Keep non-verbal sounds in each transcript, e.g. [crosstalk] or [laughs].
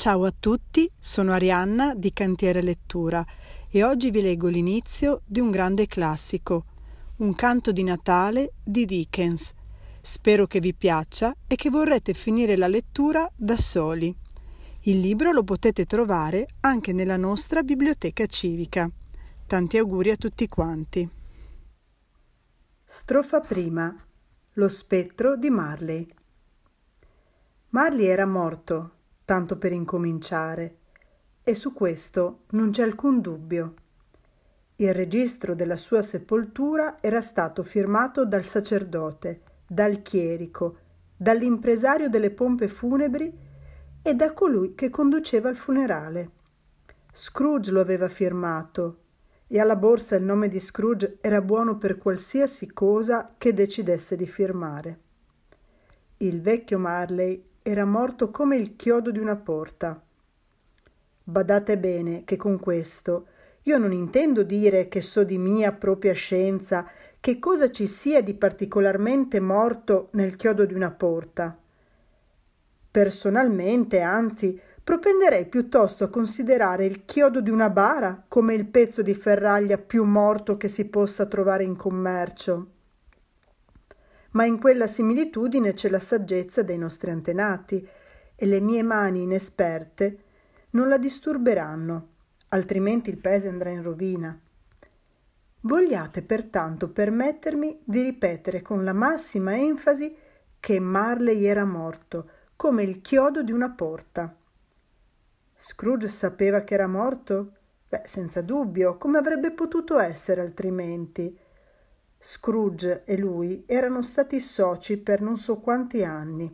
Ciao a tutti, sono Arianna di Cantiere Lettura e oggi vi leggo l'inizio di un grande classico, un canto di Natale di Dickens. Spero che vi piaccia e che vorrete finire la lettura da soli. Il libro lo potete trovare anche nella nostra biblioteca civica. Tanti auguri a tutti quanti. Strofa prima. Lo spettro di Marley. Marley era morto tanto per incominciare, e su questo non c'è alcun dubbio. Il registro della sua sepoltura era stato firmato dal sacerdote, dal chierico, dall'impresario delle pompe funebri e da colui che conduceva il funerale. Scrooge lo aveva firmato e alla borsa il nome di Scrooge era buono per qualsiasi cosa che decidesse di firmare. Il vecchio Marley era morto come il chiodo di una porta. Badate bene che con questo io non intendo dire che so di mia propria scienza che cosa ci sia di particolarmente morto nel chiodo di una porta. Personalmente, anzi, propenderei piuttosto a considerare il chiodo di una bara come il pezzo di ferraglia più morto che si possa trovare in commercio ma in quella similitudine c'è la saggezza dei nostri antenati e le mie mani inesperte non la disturberanno, altrimenti il paese andrà in rovina. Vogliate pertanto permettermi di ripetere con la massima enfasi che Marley era morto, come il chiodo di una porta. Scrooge sapeva che era morto? Beh, senza dubbio, come avrebbe potuto essere altrimenti? Scrooge e lui erano stati soci per non so quanti anni.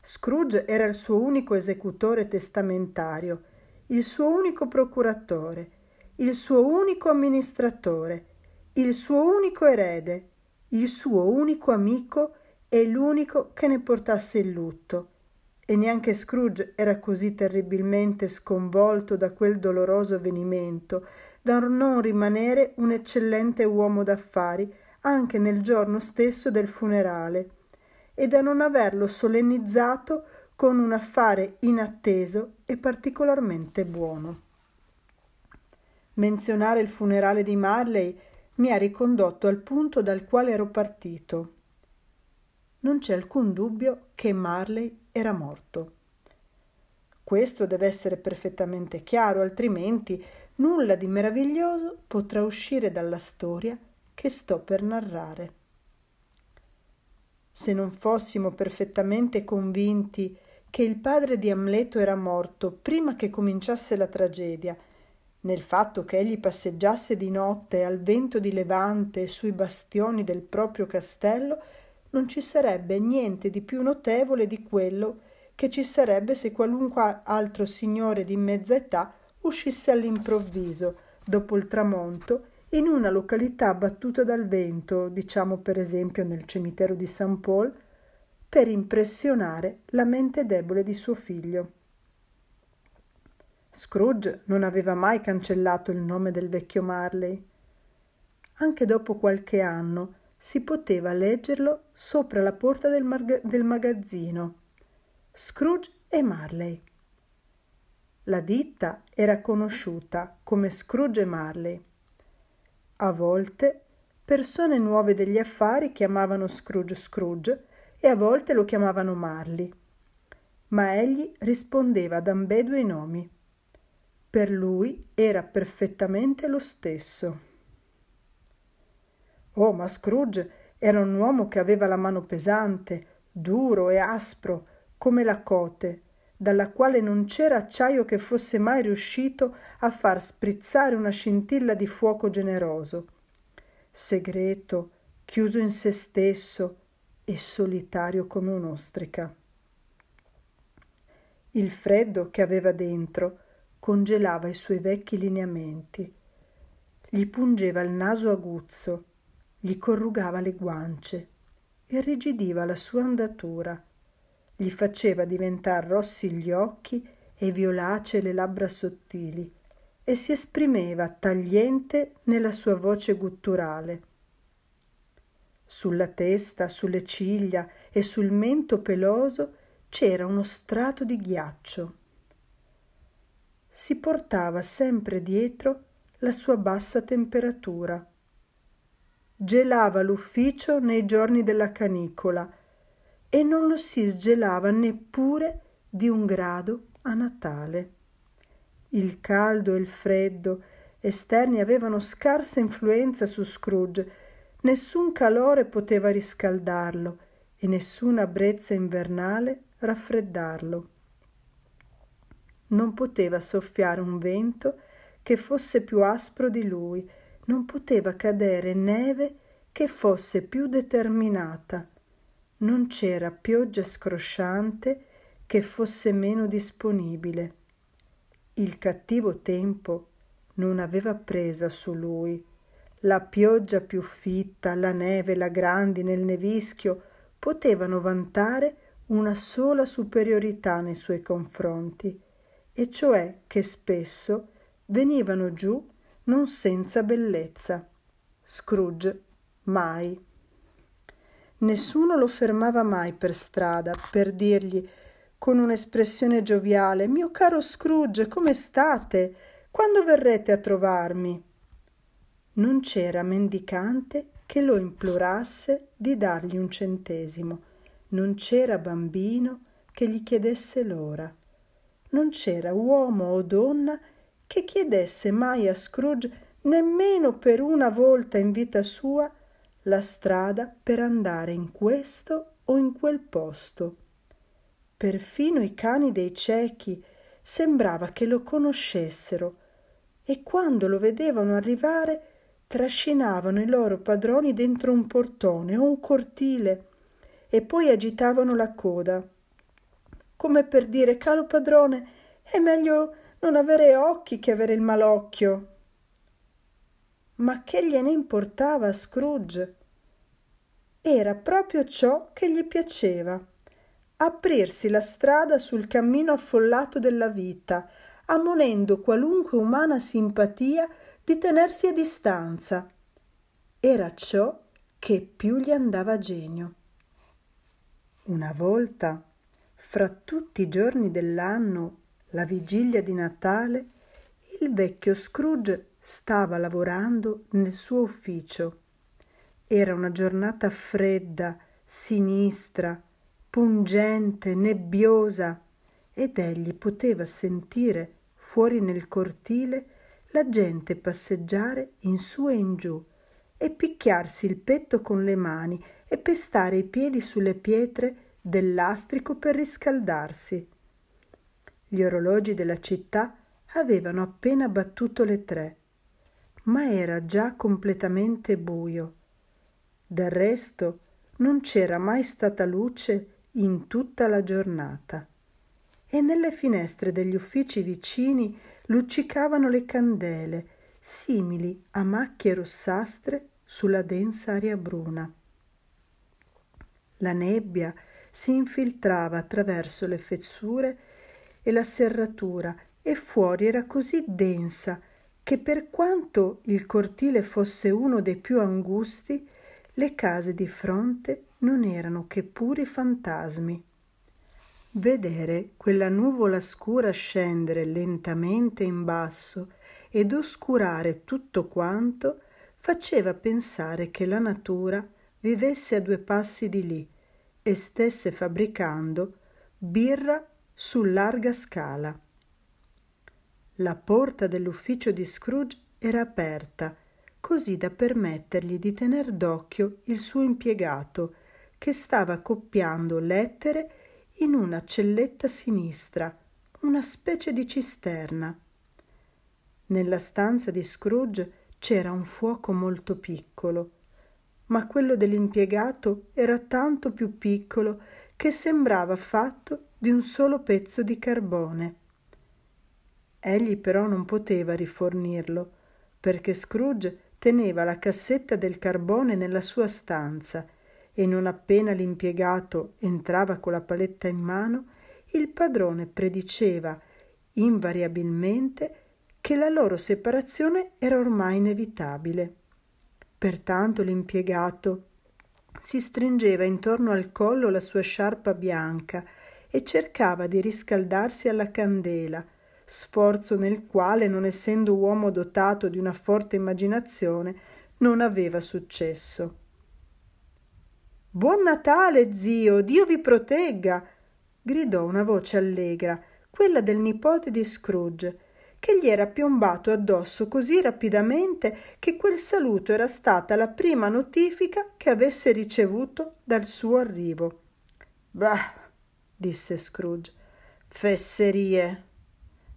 Scrooge era il suo unico esecutore testamentario, il suo unico procuratore, il suo unico amministratore, il suo unico erede, il suo unico amico e l'unico che ne portasse il lutto, e neanche Scrooge era così terribilmente sconvolto da quel doloroso avvenimento da non rimanere un eccellente uomo d'affari anche nel giorno stesso del funerale e da non averlo solennizzato con un affare inatteso e particolarmente buono. Menzionare il funerale di Marley mi ha ricondotto al punto dal quale ero partito non c'è alcun dubbio che Marley era morto. Questo deve essere perfettamente chiaro, altrimenti nulla di meraviglioso potrà uscire dalla storia che sto per narrare. Se non fossimo perfettamente convinti che il padre di Amleto era morto prima che cominciasse la tragedia, nel fatto che egli passeggiasse di notte al vento di levante sui bastioni del proprio castello non ci sarebbe niente di più notevole di quello che ci sarebbe se qualunque altro signore di mezza età uscisse all'improvviso, dopo il tramonto, in una località battuta dal vento, diciamo per esempio nel cimitero di St. Paul, per impressionare la mente debole di suo figlio. Scrooge non aveva mai cancellato il nome del vecchio Marley. Anche dopo qualche anno, si poteva leggerlo sopra la porta del, marga- del magazzino. Scrooge e Marley. La ditta era conosciuta come Scrooge e Marley. A volte persone nuove degli affari chiamavano Scrooge Scrooge e a volte lo chiamavano Marley. Ma egli rispondeva ad ambedue i nomi. Per lui era perfettamente lo stesso. Oh, ma Scrooge era un uomo che aveva la mano pesante, duro e aspro, come la cote, dalla quale non c'era acciaio che fosse mai riuscito a far sprizzare una scintilla di fuoco generoso. Segreto, chiuso in se stesso e solitario come un'ostrica. Il freddo che aveva dentro congelava i suoi vecchi lineamenti. Gli pungeva il naso aguzzo gli corrugava le guance, irrigidiva la sua andatura, gli faceva diventar rossi gli occhi e violacee le labbra sottili e si esprimeva tagliente nella sua voce gutturale. Sulla testa, sulle ciglia e sul mento peloso c'era uno strato di ghiaccio. Si portava sempre dietro la sua bassa temperatura gelava l'ufficio nei giorni della canicola e non lo si sgelava neppure di un grado a Natale. Il caldo e il freddo esterni avevano scarsa influenza su Scrooge, nessun calore poteva riscaldarlo e nessuna brezza invernale raffreddarlo. Non poteva soffiare un vento che fosse più aspro di lui, non poteva cadere neve che fosse più determinata, non c'era pioggia scrosciante che fosse meno disponibile. Il cattivo tempo non aveva presa su lui. La pioggia più fitta, la neve, la grandine, il nevischio potevano vantare una sola superiorità nei suoi confronti, e cioè che spesso venivano giù non senza bellezza. Scrooge mai. Nessuno lo fermava mai per strada per dirgli con un'espressione gioviale Mio caro Scrooge, come state? Quando verrete a trovarmi? Non c'era mendicante che lo implorasse di dargli un centesimo, non c'era bambino che gli chiedesse l'ora, non c'era uomo o donna che che chiedesse mai a Scrooge nemmeno per una volta in vita sua la strada per andare in questo o in quel posto. Perfino i cani dei ciechi sembrava che lo conoscessero e quando lo vedevano arrivare trascinavano i loro padroni dentro un portone o un cortile e poi agitavano la coda, come per dire caro padrone, è meglio non avere occhi che avere il malocchio. Ma che gliene importava a Scrooge? Era proprio ciò che gli piaceva. Aprirsi la strada sul cammino affollato della vita, ammonendo qualunque umana simpatia di tenersi a distanza. Era ciò che più gli andava a genio. Una volta, fra tutti i giorni dell'anno la vigilia di Natale il vecchio Scrooge stava lavorando nel suo ufficio. Era una giornata fredda, sinistra, pungente, nebbiosa ed egli poteva sentire fuori nel cortile la gente passeggiare in su e in giù e picchiarsi il petto con le mani e pestare i piedi sulle pietre del lastrico per riscaldarsi. Gli orologi della città avevano appena battuto le tre, ma era già completamente buio. Del resto non c'era mai stata luce in tutta la giornata e nelle finestre degli uffici vicini luccicavano le candele, simili a macchie rossastre sulla densa aria bruna. La nebbia si infiltrava attraverso le fessure e la serratura e fuori era così densa che per quanto il cortile fosse uno dei più angusti, le case di fronte non erano che puri fantasmi. Vedere quella nuvola scura scendere lentamente in basso ed oscurare tutto quanto faceva pensare che la natura vivesse a due passi di lì e stesse fabbricando birra su larga scala. La porta dell'ufficio di Scrooge era aperta, così da permettergli di tener d'occhio il suo impiegato, che stava copiando lettere in una celletta sinistra, una specie di cisterna. Nella stanza di Scrooge c'era un fuoco molto piccolo, ma quello dell'impiegato era tanto più piccolo che sembrava fatto di un solo pezzo di carbone. Egli però non poteva rifornirlo, perché Scrooge teneva la cassetta del carbone nella sua stanza e non appena l'impiegato entrava con la paletta in mano, il padrone prediceva invariabilmente che la loro separazione era ormai inevitabile. Pertanto l'impiegato si stringeva intorno al collo la sua sciarpa bianca, e cercava di riscaldarsi alla candela, sforzo nel quale, non essendo uomo dotato di una forte immaginazione, non aveva successo. Buon Natale, zio, Dio vi protegga! gridò una voce allegra, quella del nipote di Scrooge, che gli era piombato addosso così rapidamente che quel saluto era stata la prima notifica che avesse ricevuto dal suo arrivo. Bah, disse Scrooge. Fesserie.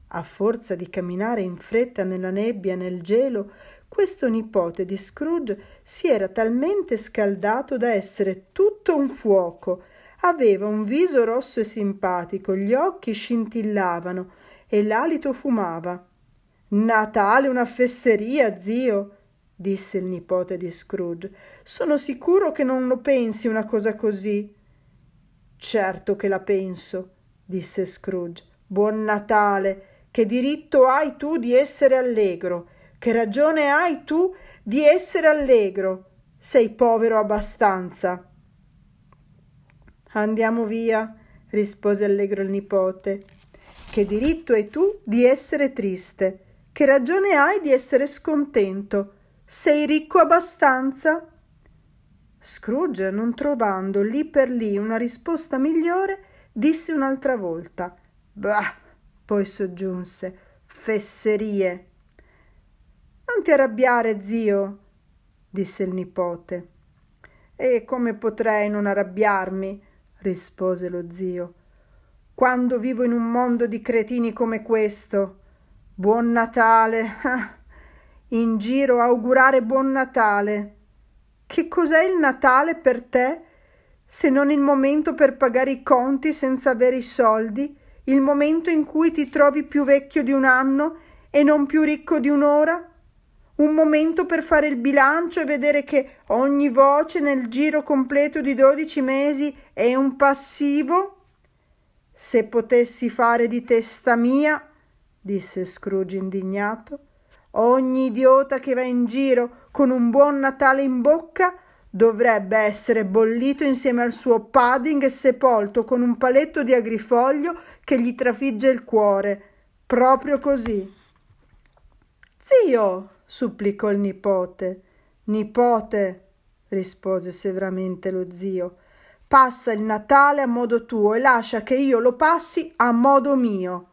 A forza di camminare in fretta nella nebbia e nel gelo, questo nipote di Scrooge si era talmente scaldato da essere tutto un fuoco. Aveva un viso rosso e simpatico, gli occhi scintillavano e l'alito fumava. Natale una fesseria, zio, disse il nipote di Scrooge. Sono sicuro che non lo pensi una cosa così. Certo che la penso, disse Scrooge. Buon Natale! Che diritto hai tu di essere allegro? Che ragione hai tu di essere allegro? Sei povero abbastanza. Andiamo via, rispose allegro il nipote. Che diritto hai tu di essere triste? Che ragione hai di essere scontento? Sei ricco abbastanza? Scrooge, non trovando lì per lì una risposta migliore, disse un'altra volta Bah! poi soggiunse Fesserie. Non ti arrabbiare, zio, disse il nipote. E come potrei non arrabbiarmi? rispose lo zio. Quando vivo in un mondo di cretini come questo. Buon Natale! [laughs] In giro augurare buon Natale! Che cos'è il Natale per te se non il momento per pagare i conti senza avere i soldi, il momento in cui ti trovi più vecchio di un anno e non più ricco di un'ora? Un momento per fare il bilancio e vedere che ogni voce nel giro completo di 12 mesi è un passivo? Se potessi fare di testa mia, disse Scrooge indignato, ogni idiota che va in giro con un buon Natale in bocca, dovrebbe essere bollito insieme al suo padding e sepolto con un paletto di agrifoglio che gli trafigge il cuore. Proprio così. Zio, supplicò il nipote. Nipote, rispose severamente lo zio, passa il Natale a modo tuo e lascia che io lo passi a modo mio.